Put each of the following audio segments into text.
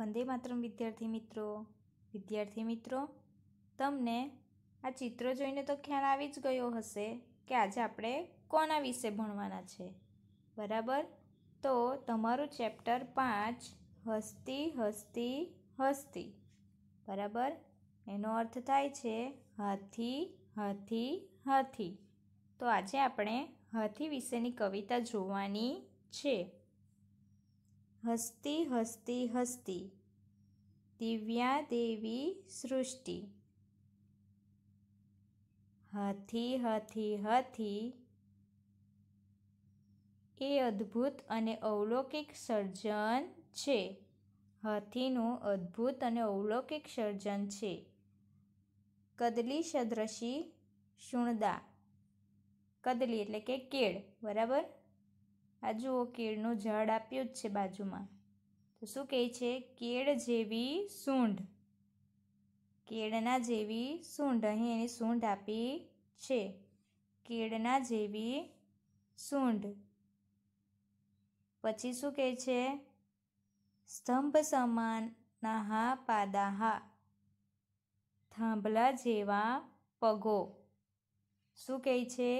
વંદે માત્રમ વિદ્યાર્થી મિત્રો વિદ્યાર્થી મિત્રો તમને આ ચિત્ર જોઈને તો ખ્યાલ આવી જ ગયો હશે કે આજે આપણે કોના વિશે ભણવાના છે બરાબર તો તમારું ચેપ્ટર પાંચ હસ્તી હસ્તી હસ્તી બરાબર એનો અર્થ થાય છે હાથી હાથી હાથી તો આજે આપણે હાથી વિશેની કવિતા જોવાની છે હસ્તી હસ્તી હસ્તી દિવ્યા દેવી સૃષ્ટિ હાથી હાથી હથી એ અદ્ભુત અને અવલૌકિક સર્જન છે હાથીનું અદ્ભુત અને અવલૌકિક સર્જન છે કદલી સદ્રશી શુણદા કદલી એટલે કે કેળ બરાબર આ જુઓ કેળનું ઝાડ આપ્યું જ છે બાજુમાં તો શું કહે છે કેળ જેવી સૂંઢ કેળના જેવી સૂંઢ અહીં એની સૂંઢ આપી છે કેળના જેવી સૂંઢ પછી શું કહે છે સ્તંભ સમાન નાહા પાદાહા થાંભલા જેવા પગો શું કહે છે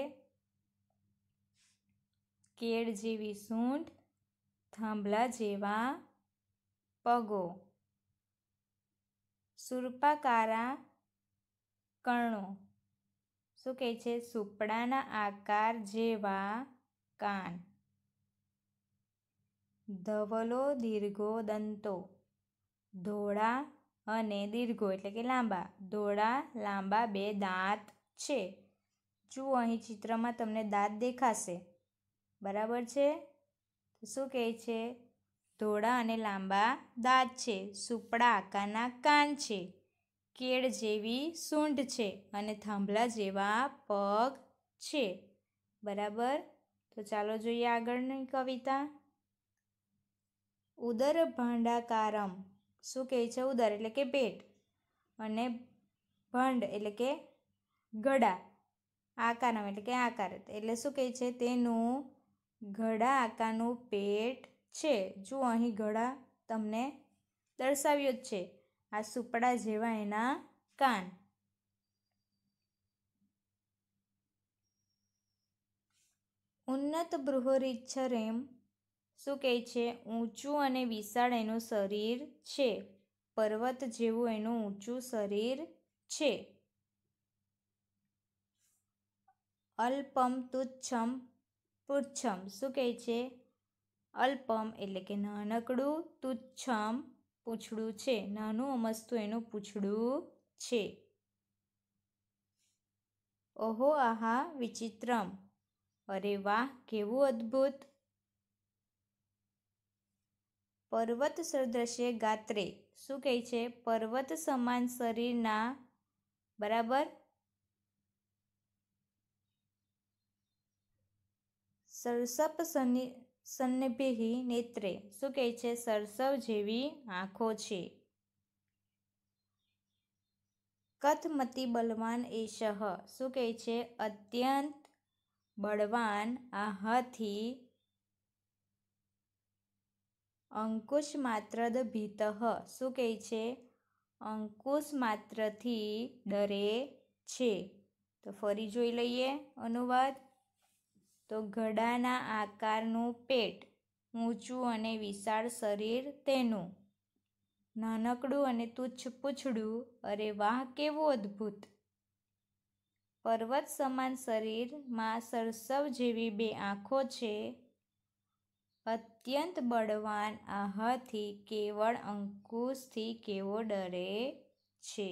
કેળ જેવી સૂંઢ થાંભલા જેવા પગો સુરપાકારા કણો શું કહે છે સુપડાના આકાર જેવા કાન ધવલો દીર્ઘો દંતો ધોળા અને દીર્ઘો એટલે કે લાંબા ધોળા લાંબા બે દાંત છે જુઓ અહીં ચિત્રમાં તમને દાંત દેખાશે બરાબર છે શું કહે છે ધોળા અને લાંબા દાંત છે સુપડા આકારના કાન છે કેળ જેવી સૂંઢ છે અને થાંભલા જેવા પગ છે બરાબર તો ચાલો જોઈએ આગળની કવિતા ઉદર ભાંડાકારમ શું કહે છે ઉદર એટલે કે પેટ અને ભંડ એટલે કે ગળા આકારમ એટલે કે આકાર એટલે શું કહે છે તેનું ઘડા આકારનું પેટ છે જો અહીં ઘડા તમને દર્શાવ્યો જ છે આ સુપડા જેવા એના કાન ઉન્નત બૃહરિચ્છરેમ શું કહે છે ઊંચું અને વિશાળ એનું શરીર છે પર્વત જેવું એનું ઊંચું શરીર છે અલ્પમ તુચ્છમ પુચ્છમ શું કહે છે અલ્પમ એટલે કે નાનકડું તુચ્છમ પૂછડું છે નાનું અમસ્તું એનું પૂછડું છે ઓહો આહા વિચિત્રમ અરે વાહ કેવું અદ્ભુત પર્વત સદૃશ્ય ગાત્રે શું કહે છે પર્વત સમાન શરીરના બરાબર સરસપ સનિ સન્નિભિ નેત્રે શું કહે છે સરસવ જેવી આંખો છે કથમતી બલવાન એશહ શું કહે છે અત્યંત બળવાન આ અંકુશ માત્રદ ભીત શું કહે છે અંકુશ માત્રથી ડરે છે તો ફરી જોઈ લઈએ અનુવાદ તો ઘડાના આકારનું પેટ ઊંચું અને વિશાળ શરીર તેનું નાનકડું અને તુચ્છ પૂછડું અરે વાહ કેવું અદ્ભુત પર્વત સમાન શરીરમાં સરસવ જેવી બે આંખો છે અત્યંત બળવાન આ કેવળ અંકુશથી કેવો ડરે છે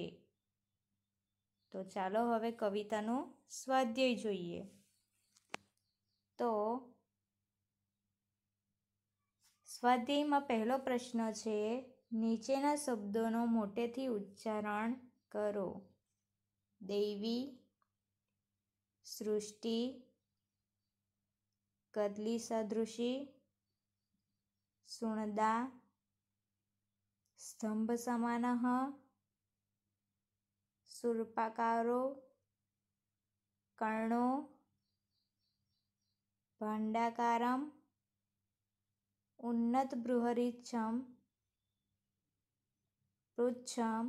તો ચાલો હવે કવિતાનું સ્વાધ્યાય જોઈએ તો સ્વાધ્યાયમાં પહેલો પ્રશ્ન છે નીચેના શબ્દોનો મોટેથી ઉચ્ચારણ કરો દૈવી સૃષ્ટિ કદલી સદૃશી સુણદા સ્તંભ સમાનઃ સુરપાકારો કર્ણો ભંડાકારમ ઉન્નત બૃહરીચ્છમ પૃચ્છમ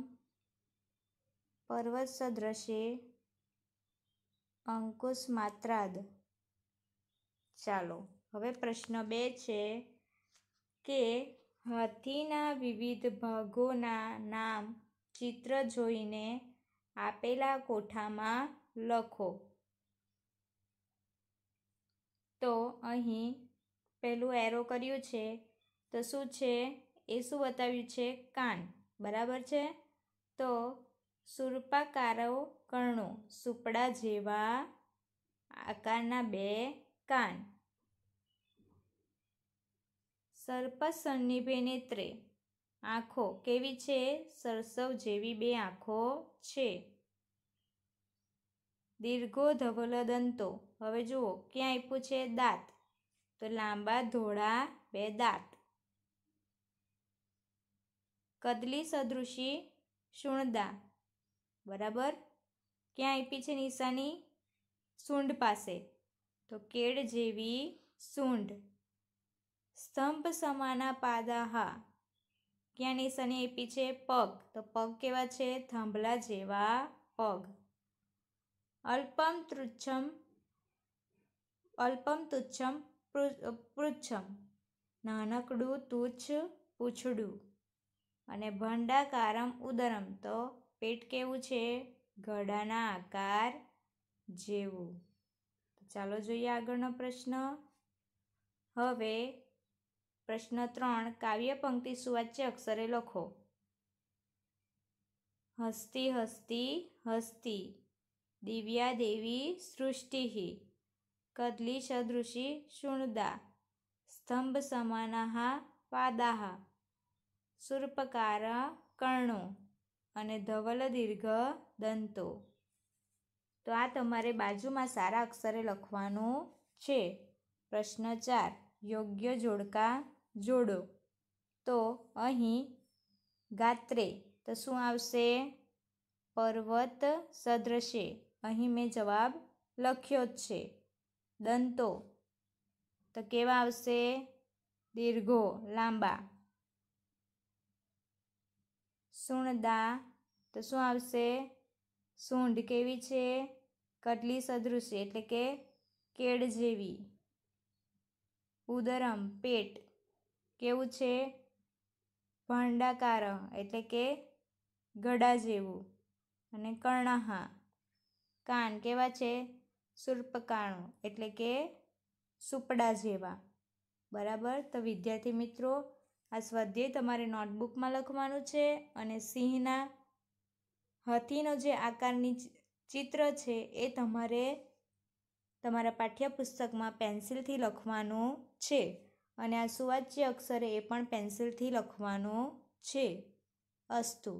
પર્વત પર્વતસદ્રશે અંકુશ માત્રાદ ચાલો હવે પ્રશ્ન બે છે કે હાથીના વિવિધ ભાગોના નામ ચિત્ર જોઈને આપેલા કોઠામાં લખો તો અહીં પહેલું એરો કર્યું છે તો શું છે એ શું બતાવ્યું છે કાન બરાબર છે તો સુરપાકારો કર્ણો સુપડા જેવા આકારના બે કાન સર્પસન્નિભે ભેનેત્રે આંખો કેવી છે સરસવ જેવી બે આંખો છે દીર્ઘો ધવલ દંતો હવે જુઓ ક્યાં આપ્યું છે દાંત તો લાંબા ધોળા બે દાંત કદલી સદૃશી શૂણદા બરાબર ક્યાં આપી છે નિશાની સૂંઢ પાસે તો કેળ જેવી સૂંઢ સ્તંભ સમાના પાદા હા ક્યાં નિશાની આપી છે પગ તો પગ કેવા છે થાંભલા જેવા પગ અલ્પમ તૃચ્છમ અલ્પમ તુચ્છમ પૃચ્છમ નાનકડું તુચ્છ પૂછડું અને ભંડાકારમ ઉદરમ તો પેટ કેવું છે ઘડાના આકાર જેવું ચાલો જોઈએ આગળનો પ્રશ્ન હવે પ્રશ્ન ત્રણ કાવ્ય પંક્તિ સુવાચ્ય અક્ષરે લખો હસ્તી હસ્તી હસ્તી દિવ્યા દેવી સૃષ્ટિ કદલી સદૃશી શુણદા સ્તંભ સમાનાહા પાદાહા સુર્પકાર કર્ણો અને ધવલ દીર્ઘ દંતો તો આ તમારે બાજુમાં સારા અક્ષરે લખવાનું છે પ્રશ્ન ચાર યોગ્ય જોડકા જોડો તો અહીં ગાત્રે તો શું આવશે પર્વત સદ્રશે અહીં મેં જવાબ લખ્યો જ છે દંતો તો કેવા આવશે દીર્ઘો લાંબા સૂણદા તો શું આવશે સૂંઢ કેવી છે કટલી સદૃશ્ય એટલે કે કેળ જેવી ઉદરમ પેટ કેવું છે ભાંડાકાર એટલે કે ગડા જેવું અને કર્ણહા કાન કેવા છે સૂર્પકાણું એટલે કે સુપડા જેવા બરાબર તો વિદ્યાર્થી મિત્રો આ સ્વાધ્યાય તમારે નોટબુકમાં લખવાનું છે અને સિંહના હથીનો જે આકારની ચિત્ર છે એ તમારે તમારા પાઠ્યપુસ્તકમાં પેન્સિલથી લખવાનું છે અને આ સુવાચ્ય અક્ષરે એ પણ પેન્સિલથી લખવાનું છે અસ્તુ